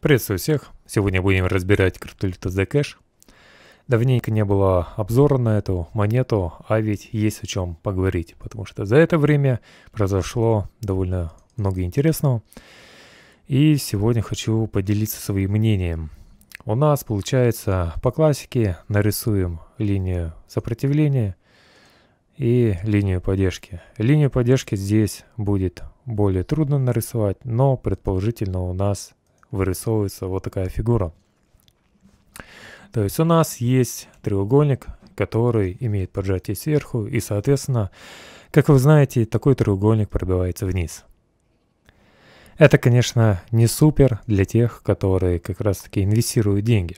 Приветствую всех! Сегодня будем разбирать криптовалюту Zcash. Давненько не было обзора на эту монету, а ведь есть о чем поговорить, потому что за это время произошло довольно много интересного. И сегодня хочу поделиться своим мнением. У нас получается по классике нарисуем линию сопротивления и линию поддержки. Линию поддержки здесь будет более трудно нарисовать, но предположительно у нас вырисовывается вот такая фигура. То есть у нас есть треугольник, который имеет поджатие сверху, и, соответственно, как вы знаете, такой треугольник пробивается вниз. Это, конечно, не супер для тех, которые как раз-таки инвестируют деньги.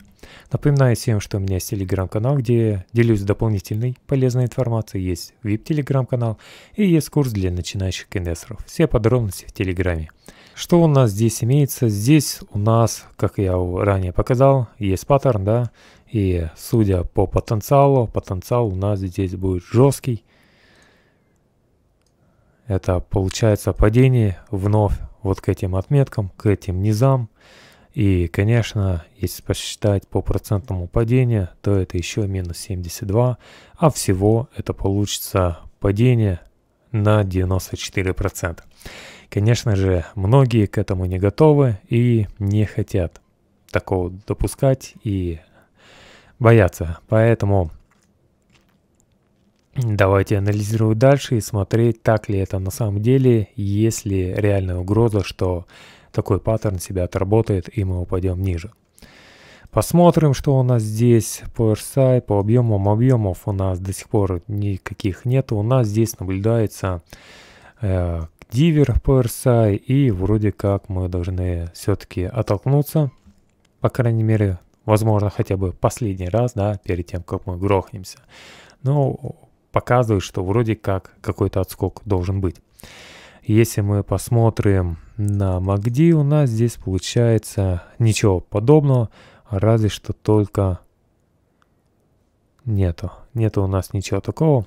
Напоминаю всем, что у меня есть телеграм-канал, где делюсь дополнительной полезной информацией, есть VIP-телеграм-канал и есть курс для начинающих инвесторов. Все подробности в телеграме. Что у нас здесь имеется? Здесь у нас, как я ранее показал, есть паттерн, да, и судя по потенциалу, потенциал у нас здесь будет жесткий. Это получается падение вновь вот к этим отметкам, к этим низам. И, конечно, если посчитать по процентному падению, то это еще минус 72, а всего это получится падение на 94%. Конечно же, многие к этому не готовы и не хотят такого допускать и боятся. Поэтому давайте анализировать дальше и смотреть, так ли это на самом деле, есть ли реальная угроза, что такой паттерн себя отработает и мы упадем ниже. Посмотрим, что у нас здесь по RSI, по объемам. Объемов у нас до сих пор никаких нет. У нас здесь наблюдается э, дивер по и вроде как мы должны все-таки оттолкнуться, по крайней мере, возможно, хотя бы последний раз, да, перед тем, как мы грохнемся. Но ну, показывает, что вроде как какой-то отскок должен быть. Если мы посмотрим на MACD, у нас здесь получается ничего подобного, разве что только нету. Нету у нас ничего такого,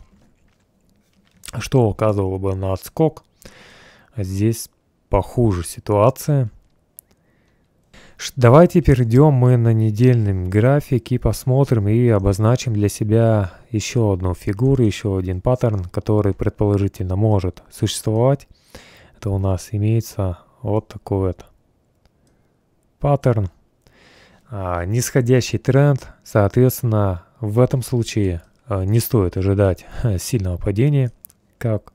что указывало бы на отскок. А здесь похуже ситуация. Давайте перейдем мы на недельный график и посмотрим и обозначим для себя еще одну фигуру, еще один паттерн, который предположительно может существовать. Это у нас имеется вот такой вот паттерн, а, нисходящий тренд, соответственно, в этом случае а, не стоит ожидать сильного падения, как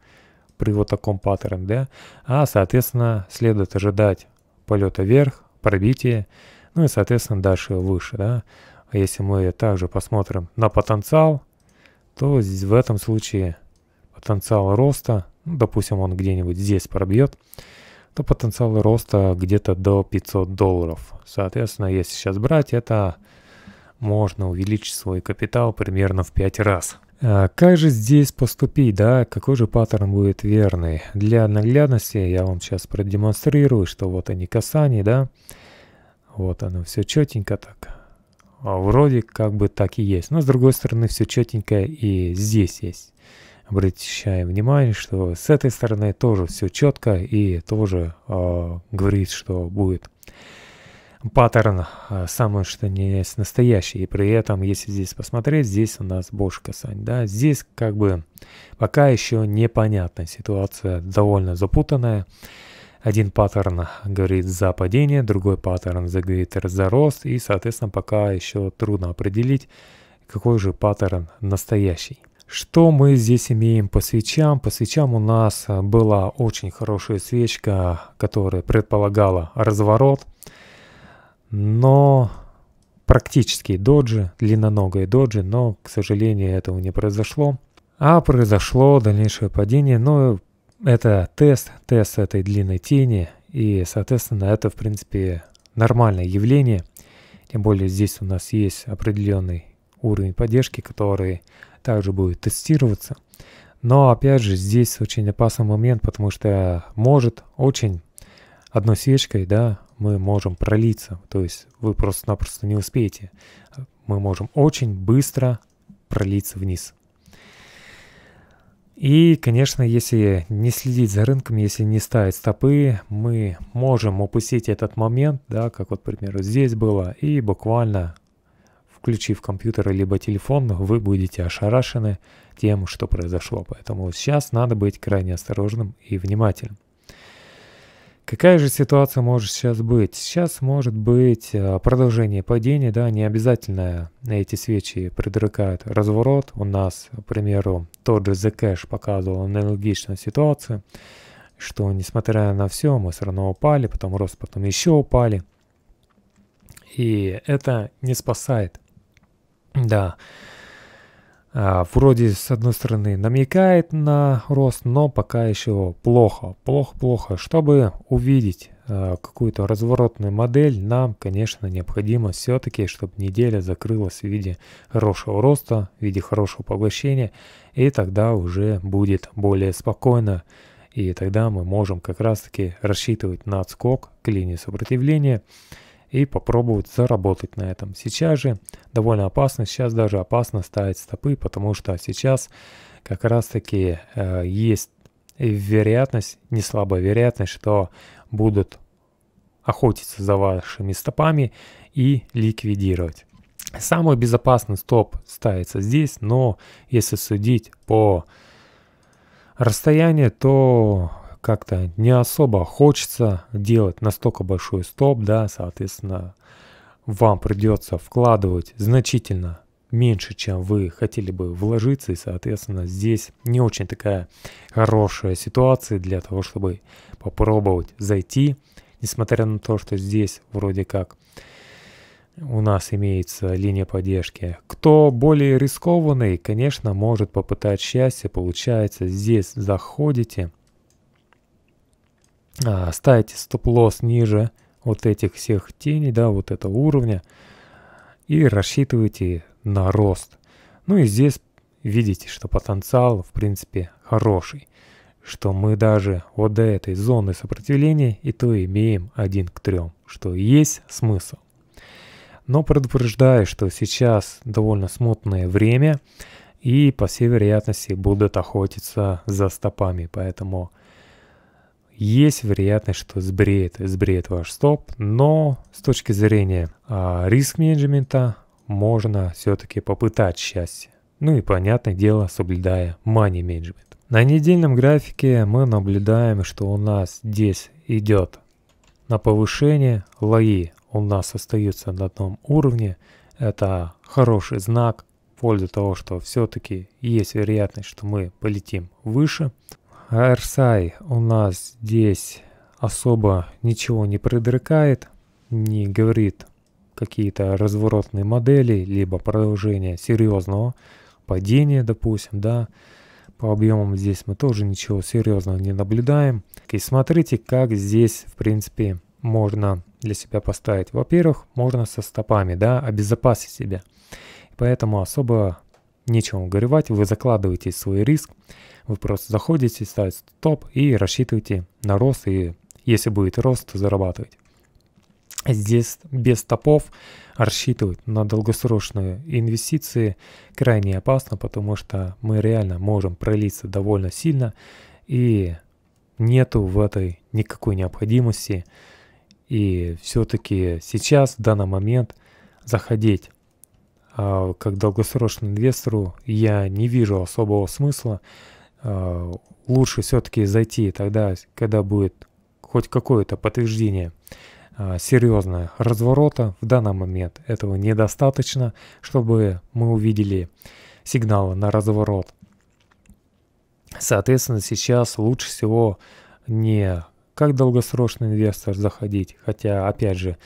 при вот таком паттерне, да, а, соответственно, следует ожидать полета вверх, пробития, ну и, соответственно, дальше выше, да. А если мы также посмотрим на потенциал, то здесь в этом случае потенциал роста, ну, допустим, он где-нибудь здесь пробьет, то потенциал роста где-то до 500 долларов. Соответственно, если сейчас брать, это можно увеличить свой капитал примерно в 5 раз. А как же здесь поступить, да? Какой же паттерн будет верный? Для наглядности я вам сейчас продемонстрирую, что вот они касания, да? Вот оно все четенько так. А вроде как бы так и есть. Но с другой стороны все четенько и здесь есть. Обращаем внимание, что с этой стороны тоже все четко и тоже э, говорит, что будет паттерн э, самый что не есть настоящий. И при этом, если здесь посмотреть, здесь у нас больше касаний. Да? Здесь как бы пока еще непонятно. Ситуация довольно запутанная. Один паттерн говорит за падение, другой паттерн за, говорит за рост. И, соответственно, пока еще трудно определить, какой же паттерн настоящий. Что мы здесь имеем по свечам? По свечам у нас была очень хорошая свечка, которая предполагала разворот – но практически доджи, длинноногие доджи, но, к сожалению, этого не произошло. А произошло дальнейшее падение, но это тест, тест этой длинной тени, и, соответственно, это, в принципе, нормальное явление. Тем более здесь у нас есть определенный уровень поддержки, который также будет тестироваться. Но, опять же, здесь очень опасный момент, потому что может очень одной свечкой, да, мы можем пролиться, то есть вы просто-напросто не успеете. Мы можем очень быстро пролиться вниз. И, конечно, если не следить за рынком, если не ставить стопы, мы можем упустить этот момент, да, как вот, к примеру, здесь было, и буквально включив компьютер либо телефон, вы будете ошарашены тем, что произошло. Поэтому сейчас надо быть крайне осторожным и внимательным. Какая же ситуация может сейчас быть? Сейчас может быть а, продолжение падения, да, не обязательно эти свечи предрекают разворот. У нас, к примеру, тот же The Cash показывал аналогичную ситуацию, что несмотря на все, мы все равно упали, потом рост, потом еще упали. И это не спасает. Да, а, вроде с одной стороны намекает на рост, но пока еще плохо, плохо-плохо. Чтобы увидеть а, какую-то разворотную модель, нам, конечно, необходимо все-таки, чтобы неделя закрылась в виде хорошего роста, в виде хорошего поглощения, и тогда уже будет более спокойно. И тогда мы можем как раз-таки рассчитывать на отскок к линии сопротивления и попробовать заработать на этом. Сейчас же довольно опасно, сейчас даже опасно ставить стопы, потому что сейчас как раз-таки э, есть вероятность, не слабая вероятность, что будут охотиться за вашими стопами и ликвидировать. Самый безопасный стоп ставится здесь, но если судить по расстоянию, то как-то не особо хочется делать настолько большой стоп, да, соответственно, вам придется вкладывать значительно меньше, чем вы хотели бы вложиться, и, соответственно, здесь не очень такая хорошая ситуация для того, чтобы попробовать зайти, несмотря на то, что здесь вроде как у нас имеется линия поддержки. Кто более рискованный, конечно, может попытать счастье. Получается, здесь заходите, а, ставите стоп-лосс ниже вот этих всех теней, да, вот этого уровня, и рассчитывайте на рост. Ну и здесь видите, что потенциал, в принципе, хороший, что мы даже вот до этой зоны сопротивления и то имеем 1 к 3, что есть смысл. Но предупреждаю, что сейчас довольно смутное время, и по всей вероятности будут охотиться за стопами, поэтому есть вероятность, что сбреет, сбреет ваш стоп, но с точки зрения а, риск-менеджмента можно все-таки попытать счастье. Ну и понятное дело, соблюдая money management. На недельном графике мы наблюдаем, что у нас здесь идет на повышение лои. У нас остаются на одном уровне. Это хороший знак в пользу того, что все-таки есть вероятность, что мы полетим выше. RSI у нас здесь особо ничего не предрекает, не говорит какие-то разворотные модели, либо продолжение серьезного падения, допустим, да. По объемам здесь мы тоже ничего серьезного не наблюдаем. И смотрите, как здесь, в принципе, можно для себя поставить. Во-первых, можно со стопами, да, обезопасить себя. Поэтому особо Нечего горевать, вы закладываете свой риск, вы просто заходите, ставите стоп и рассчитываете на рост, и если будет рост, то зарабатывать. Здесь без стопов рассчитывать на долгосрочные инвестиции крайне опасно, потому что мы реально можем пролиться довольно сильно и нету в этой никакой необходимости. И все-таки сейчас, в данный момент, заходить а, как долгосрочному инвестору я не вижу особого смысла. А, лучше все-таки зайти тогда, когда будет хоть какое-то подтверждение а, серьезного разворота. В данный момент этого недостаточно, чтобы мы увидели сигналы на разворот. Соответственно, сейчас лучше всего не как долгосрочный инвестор заходить, хотя, опять же,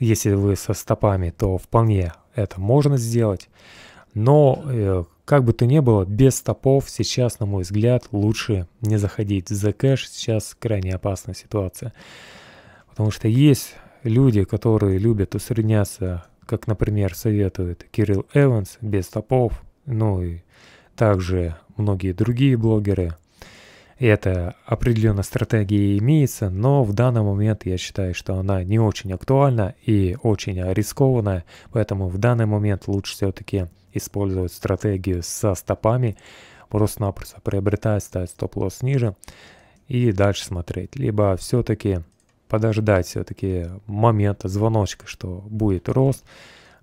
если вы со стопами, то вполне это можно сделать. Но э, как бы то ни было, без стопов сейчас, на мой взгляд, лучше не заходить. За кэш сейчас крайне опасная ситуация. Потому что есть люди, которые любят усредняться, как, например, советует Кирилл Эванс, без стопов, ну и также многие другие блогеры – и это определенно стратегия имеется, но в данный момент я считаю, что она не очень актуальна и очень рискованная, поэтому в данный момент лучше все-таки использовать стратегию со стопами, просто-напросто приобретать, ставить стоп-лосс ниже и дальше смотреть. Либо все-таки подождать все-таки момента, звоночка, что будет рост,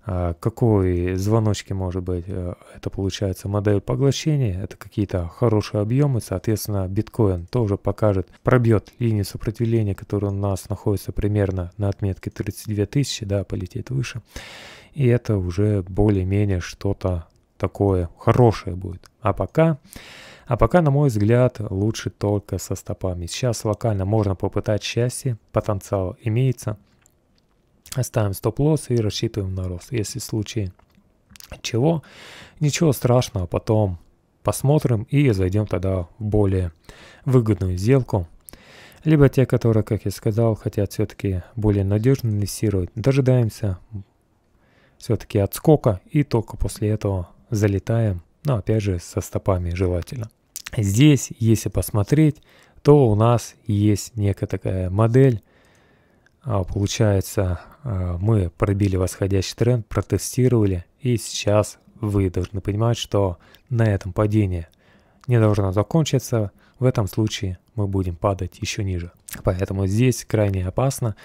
а, какой звоночки может быть? Э, это получается модель поглощения, это какие-то хорошие объемы, соответственно, биткоин тоже покажет, пробьет линию сопротивления, которая у нас находится примерно на отметке 32 тысячи, да, полетит выше. И это уже более-менее что-то такое хорошее будет. А пока, а пока, на мой взгляд, лучше только со стопами. Сейчас локально можно попытать счастье, потенциал имеется – Ставим стоп-лосс и рассчитываем на рост. Если в случае чего, ничего страшного, потом посмотрим и зайдем тогда в более выгодную сделку. Либо те, которые, как я сказал, хотят все-таки более надежно инвестировать, дожидаемся все-таки отскока и только после этого залетаем, но ну, опять же со стопами желательно. Здесь, если посмотреть, то у нас есть некая такая модель, а, получается, а, мы пробили восходящий тренд, протестировали, и сейчас вы должны понимать, что на этом падение не должно закончиться. В этом случае мы будем падать еще ниже. Поэтому здесь крайне опасно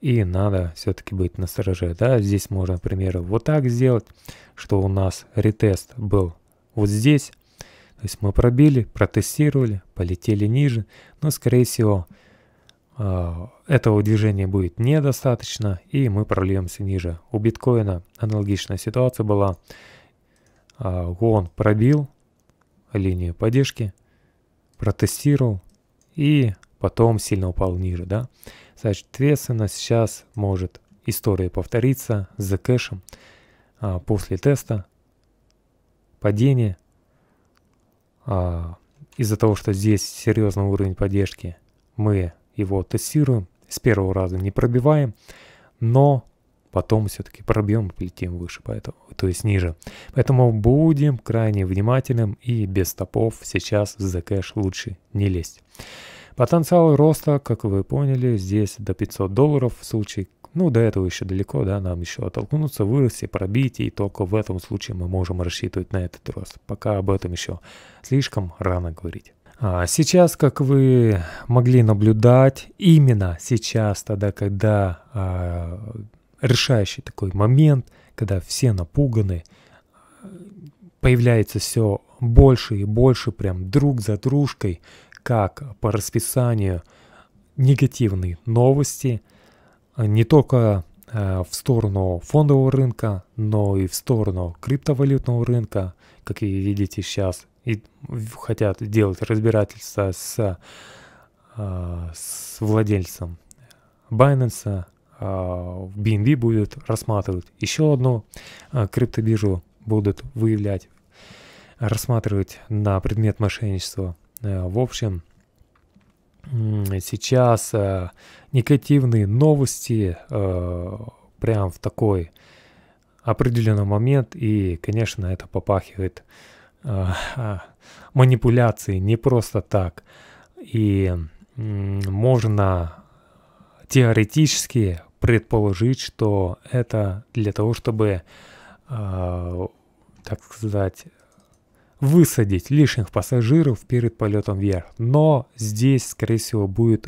и надо все-таки быть настороже. Да? Здесь можно, например, вот так сделать, что у нас ретест был вот здесь. То есть мы пробили, протестировали, полетели ниже, но скорее всего а, этого движения будет недостаточно, и мы прольемся ниже. У биткоина аналогичная ситуация была. А, он пробил линию поддержки, протестировал и потом сильно упал ниже. Да? Соответственно, сейчас может история повториться за кэшем а, после теста, падение. Из-за того, что здесь серьезный уровень поддержки, мы его тестируем, с первого раза не пробиваем, но потом все-таки пробьем и полетим выше, поэтому, то есть ниже. Поэтому будем крайне внимательным и без топов сейчас за кэш лучше не лезть. Потенциал роста, как вы поняли, здесь до 500 долларов в случае, ну до этого еще далеко, да, нам еще оттолкнуться, вырасти, пробить, и только в этом случае мы можем рассчитывать на этот рост. Пока об этом еще слишком рано говорить. А, сейчас, как вы могли наблюдать, именно сейчас, тогда, когда а, решающий такой момент, когда все напуганы, появляется все больше и больше прям друг за дружкой, как по расписанию негативные новости, не только а, в сторону фондового рынка, но и в сторону криптовалютного рынка, как вы видите сейчас и хотят делать разбирательство с, э, с владельцем Binance, BNB э, будет рассматривать. Еще одну э, криптобиржу будут выявлять, рассматривать на предмет мошенничества. В общем, сейчас негативные новости прям в такой определенный момент, и, конечно, это попахивает Э, манипуляции не просто так. И можно теоретически предположить, что это для того, чтобы, э, так сказать, высадить лишних пассажиров перед полетом вверх. Но здесь, скорее всего, будет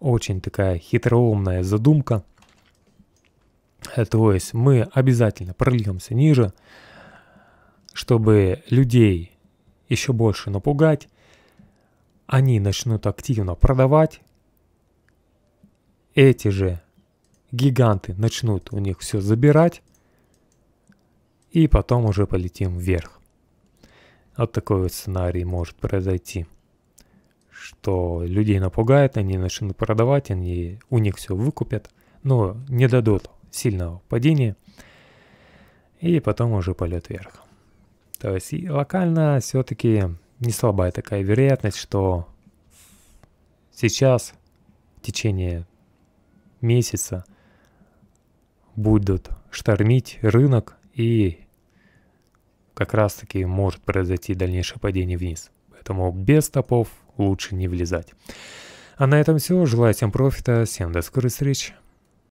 очень такая хитроумная задумка. Э, то есть мы обязательно прольемся ниже, чтобы людей еще больше напугать, они начнут активно продавать, эти же гиганты начнут у них все забирать, и потом уже полетим вверх. Вот такой вот сценарий может произойти, что людей напугает, они начнут продавать, они у них все выкупят, но не дадут сильного падения, и потом уже полет вверх. То есть и локально все-таки не слабая такая вероятность, что сейчас в течение месяца будут штормить рынок и как раз таки может произойти дальнейшее падение вниз. Поэтому без топов лучше не влезать. А на этом все. Желаю всем профита, всем до скорых встреч.